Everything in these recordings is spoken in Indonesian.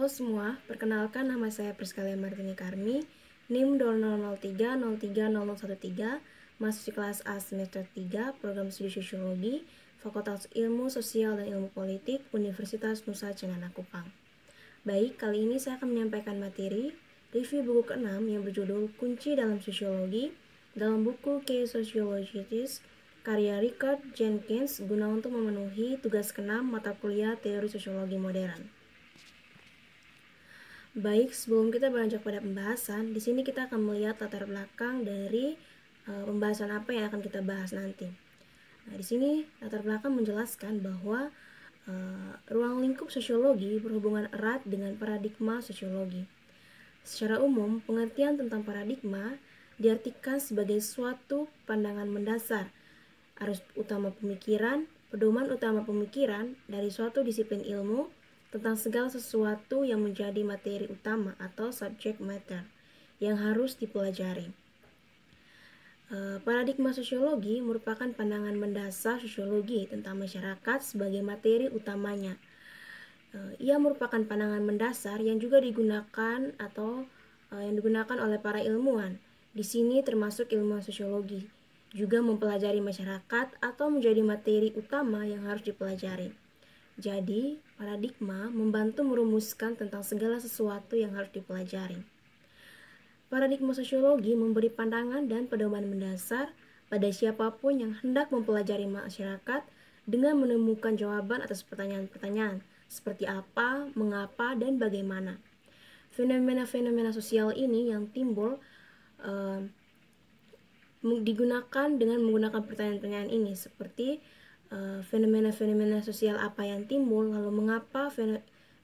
Halo semua, perkenalkan nama saya Priskalia Martini Karmi, NIM 2003030013, masuk kelas A semester 3, program studi sosiologi, Fakultas Ilmu Sosial dan Ilmu Politik, Universitas Nusa Cenana Kupang. Baik, kali ini saya akan menyampaikan materi review buku ke-6 yang berjudul Kunci dalam Sosiologi dalam buku K Sociologies karya Richard Jenkins guna untuk memenuhi tugas ke-6 mata kuliah teori sosiologi modern. Baik, sebelum kita beranjak pada pembahasan, di sini kita akan melihat latar belakang dari e, pembahasan apa yang akan kita bahas nanti. Nah, di sini latar belakang menjelaskan bahwa e, ruang lingkup sosiologi berhubungan erat dengan paradigma sosiologi. Secara umum, pengertian tentang paradigma diartikan sebagai suatu pandangan mendasar, arus utama pemikiran, pedoman utama pemikiran dari suatu disiplin ilmu tentang segala sesuatu yang menjadi materi utama atau subjek matter yang harus dipelajari. E, paradigma sosiologi merupakan pandangan mendasar sosiologi tentang masyarakat sebagai materi utamanya. E, ia merupakan pandangan mendasar yang juga digunakan atau e, yang digunakan oleh para ilmuwan. Di sini termasuk ilmuwan sosiologi juga mempelajari masyarakat atau menjadi materi utama yang harus dipelajari. Jadi, Paradigma membantu merumuskan tentang segala sesuatu yang harus dipelajari. Paradigma sosiologi memberi pandangan dan pedoman mendasar pada siapapun yang hendak mempelajari masyarakat dengan menemukan jawaban atas pertanyaan-pertanyaan seperti apa, mengapa, dan bagaimana. Fenomena-fenomena sosial ini yang timbul uh, digunakan dengan menggunakan pertanyaan-pertanyaan ini seperti Eh, fenomena-fenomena sosial apa yang timbul, lalu mengapa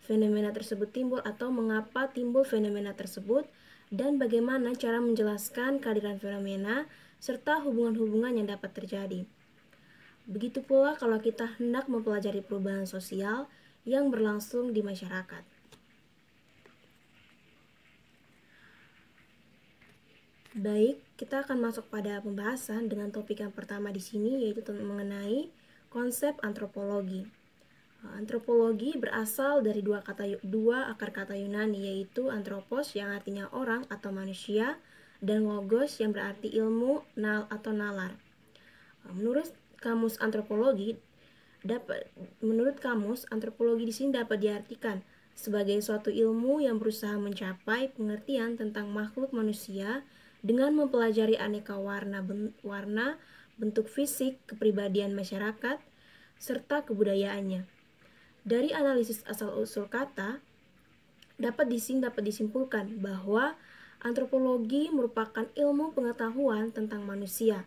fenomena tersebut timbul atau mengapa timbul fenomena tersebut, dan bagaimana cara menjelaskan kehadiran fenomena serta hubungan-hubungan yang dapat terjadi. Begitu pula kalau kita hendak mempelajari perubahan sosial yang berlangsung di masyarakat. Baik, kita akan masuk pada pembahasan dengan topik yang pertama di sini yaitu mengenai konsep antropologi. Eh, antropologi berasal dari dua kata dua akar kata Yunani yaitu antropos yang artinya orang atau manusia dan logos yang berarti ilmu nal atau nalar. Eh, menurut kamus antropologi dapat menurut kamus antropologi di sini dapat diartikan sebagai suatu ilmu yang berusaha mencapai pengertian tentang makhluk manusia dengan mempelajari aneka warna warna bentuk fisik, kepribadian masyarakat, serta kebudayaannya. Dari analisis asal-usul kata, dapat disin dapat disimpulkan bahwa antropologi merupakan ilmu pengetahuan tentang manusia.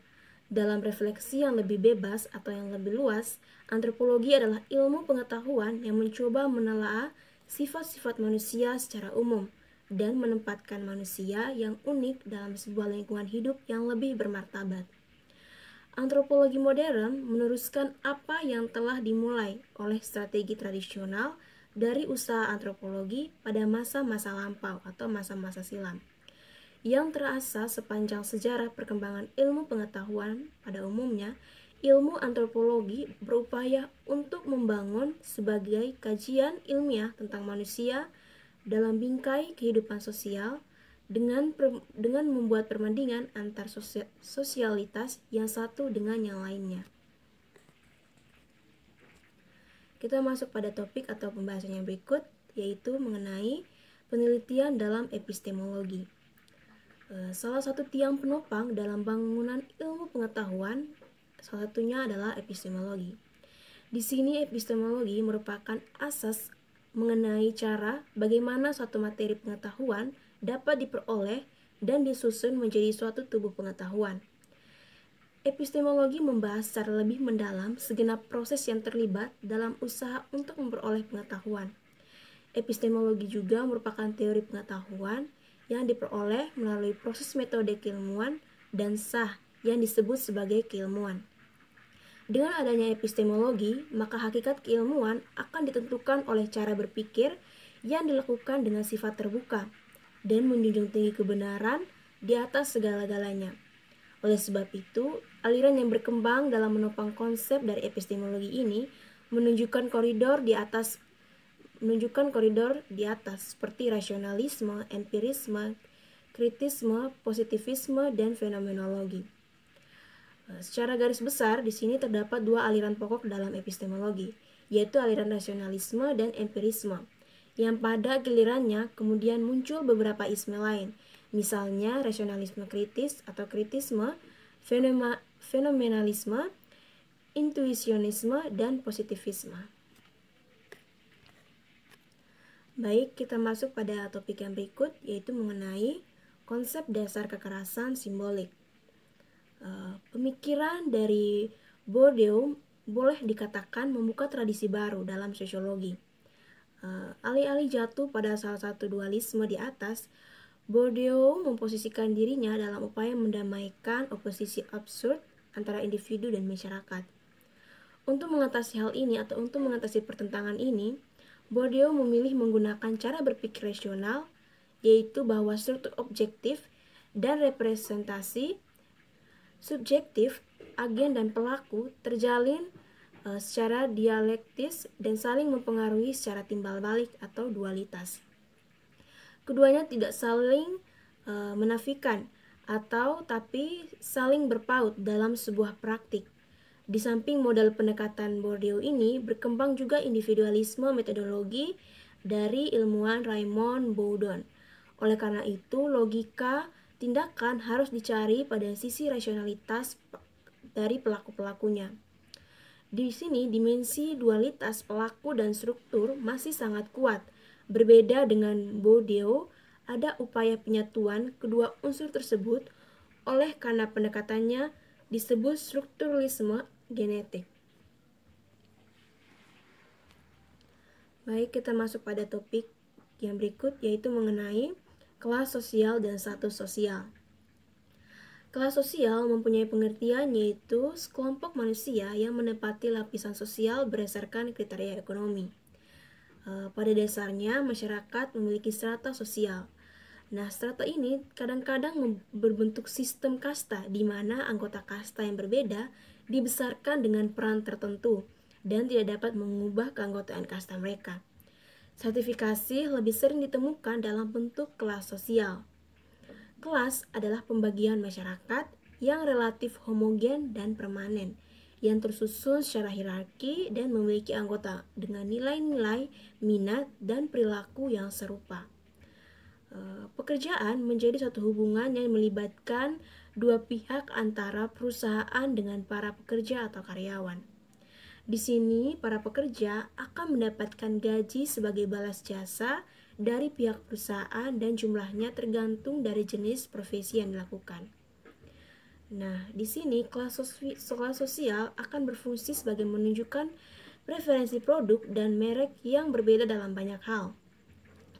Dalam refleksi yang lebih bebas atau yang lebih luas, antropologi adalah ilmu pengetahuan yang mencoba menelaah sifat-sifat manusia secara umum dan menempatkan manusia yang unik dalam sebuah lingkungan hidup yang lebih bermartabat antropologi modern meneruskan apa yang telah dimulai oleh strategi tradisional dari usaha antropologi pada masa-masa lampau atau masa-masa silam yang terasa sepanjang sejarah perkembangan ilmu pengetahuan pada umumnya ilmu antropologi berupaya untuk membangun sebagai kajian ilmiah tentang manusia dalam bingkai kehidupan sosial dengan per, dengan membuat perbandingan antar sosialitas yang satu dengan yang lainnya. Kita masuk pada topik atau pembahasan yang berikut yaitu mengenai penelitian dalam epistemologi. E, salah satu tiang penopang dalam bangunan ilmu pengetahuan salah satunya adalah epistemologi. Di sini epistemologi merupakan asas mengenai cara bagaimana suatu materi pengetahuan dapat diperoleh dan disusun menjadi suatu tubuh pengetahuan. Epistemologi membahas secara lebih mendalam segenap proses yang terlibat dalam usaha untuk memperoleh pengetahuan. Epistemologi juga merupakan teori pengetahuan yang diperoleh melalui proses metode keilmuan dan sah yang disebut sebagai keilmuan. Dengan adanya epistemologi, maka hakikat keilmuan akan ditentukan oleh cara berpikir yang dilakukan dengan sifat terbuka, dan menjunjung tinggi kebenaran di atas segala-galanya. Oleh sebab itu, aliran yang berkembang dalam menopang konsep dari epistemologi ini menunjukkan koridor di atas menunjukkan koridor di atas seperti rasionalisme, empirisme, kritisme, positivisme, dan fenomenologi. Eh, secara garis besar, di sini terdapat dua aliran pokok dalam epistemologi, yaitu aliran rasionalisme dan empirisme yang pada gilirannya kemudian muncul beberapa isme lain, misalnya rasionalisme kritis atau kritisme, fenoma, fenomenalisme, intuisionisme, dan positivisme. Baik, kita masuk pada topik yang berikut, yaitu mengenai konsep dasar kekerasan simbolik. Eh, pemikiran dari Bourdieu boleh dikatakan membuka tradisi baru dalam sosiologi Eh, alih-alih jatuh pada salah satu dualisme di atas, Bourdieu memposisikan dirinya dalam upaya mendamaikan oposisi absurd antara individu dan masyarakat. Untuk mengatasi hal ini atau untuk mengatasi pertentangan ini, Bourdieu memilih menggunakan cara berpikir rasional, yaitu bahwa struktur objektif dan representasi subjektif, agen dan pelaku terjalin Eh, secara dialektis dan saling mempengaruhi secara timbal balik atau dualitas. Keduanya tidak saling eh, menafikan atau tapi saling berpaut dalam sebuah praktik. Di samping modal pendekatan Bourdieu ini, berkembang juga individualisme metodologi dari ilmuwan Raymond Boudon. Oleh karena itu, logika tindakan harus dicari pada sisi rasionalitas dari pelaku-pelakunya. Di sini dimensi dualitas pelaku dan struktur masih sangat kuat. Berbeda dengan Bourdieu, ada upaya penyatuan kedua unsur tersebut oleh karena pendekatannya disebut strukturalisme genetik. Baik, kita masuk pada topik yang berikut yaitu mengenai kelas sosial dan status sosial. Kelas sosial mempunyai pengertian yaitu sekelompok manusia yang menepati lapisan sosial berdasarkan kriteria ekonomi. E, pada dasarnya, masyarakat memiliki strata sosial. Nah, strata ini kadang-kadang berbentuk sistem kasta di mana anggota kasta yang berbeda dibesarkan dengan peran tertentu dan tidak dapat mengubah keanggotaan kasta mereka. Sertifikasi lebih sering ditemukan dalam bentuk kelas sosial Kelas adalah pembagian masyarakat yang relatif homogen dan permanen, yang tersusun secara hierarki dan memiliki anggota dengan nilai-nilai, minat, dan perilaku yang serupa. Eh, pekerjaan menjadi satu hubungan yang melibatkan dua pihak antara perusahaan dengan para pekerja atau karyawan. Di sini, para pekerja akan mendapatkan gaji sebagai balas jasa dari pihak perusahaan dan jumlahnya tergantung dari jenis profesi yang dilakukan. Nah, di sini kelas, kelas sosial akan berfungsi sebagai menunjukkan preferensi produk dan merek yang berbeda dalam banyak hal,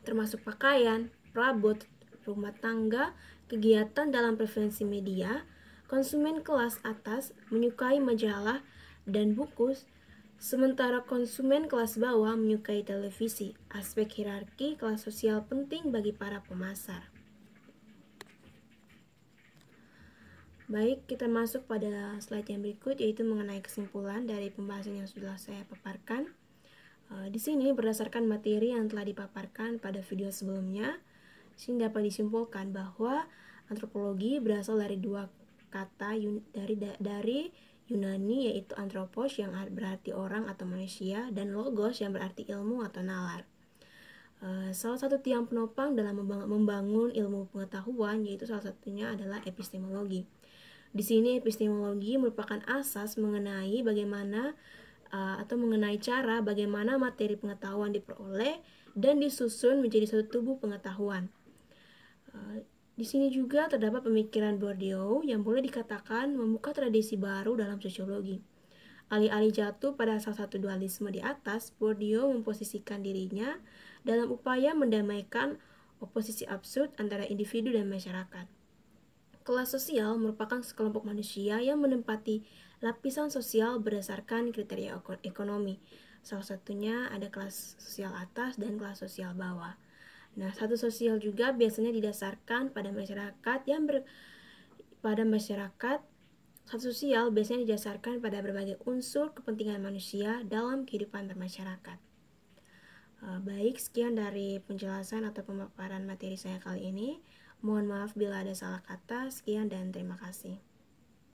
termasuk pakaian, perabot, rumah tangga, kegiatan dalam preferensi media, konsumen kelas atas menyukai majalah dan buku Sementara konsumen kelas bawah menyukai televisi, aspek hierarki kelas sosial penting bagi para pemasar. Baik, kita masuk pada slide yang berikut yaitu mengenai kesimpulan dari pembahasan yang sudah saya paparkan. Eh, di sini berdasarkan materi yang telah dipaparkan pada video sebelumnya, sini dapat disimpulkan bahwa antropologi berasal dari dua kata dari dari Yunani yaitu antropos yang berarti orang atau manusia dan logos yang berarti ilmu atau nalar. Eh, salah satu tiang penopang dalam membangun ilmu pengetahuan yaitu salah satunya adalah epistemologi. Di sini epistemologi merupakan asas mengenai bagaimana eh, atau mengenai cara bagaimana materi pengetahuan diperoleh dan disusun menjadi satu tubuh pengetahuan. Eh, di sini juga terdapat pemikiran Bourdieu yang boleh dikatakan membuka tradisi baru dalam sosiologi. Alih-alih jatuh pada salah satu dualisme di atas, Bourdieu memposisikan dirinya dalam upaya mendamaikan oposisi absurd antara individu dan masyarakat. Kelas sosial merupakan sekelompok manusia yang menempati lapisan sosial berdasarkan kriteria ekonomi. Salah satunya ada kelas sosial atas dan kelas sosial bawah. Nah, status sosial juga biasanya didasarkan pada masyarakat yang ber, pada masyarakat satu sosial biasanya didasarkan pada berbagai unsur kepentingan manusia dalam kehidupan bermasyarakat. Eh, baik, sekian dari penjelasan atau pemaparan materi saya kali ini. Mohon maaf bila ada salah kata. Sekian dan terima kasih.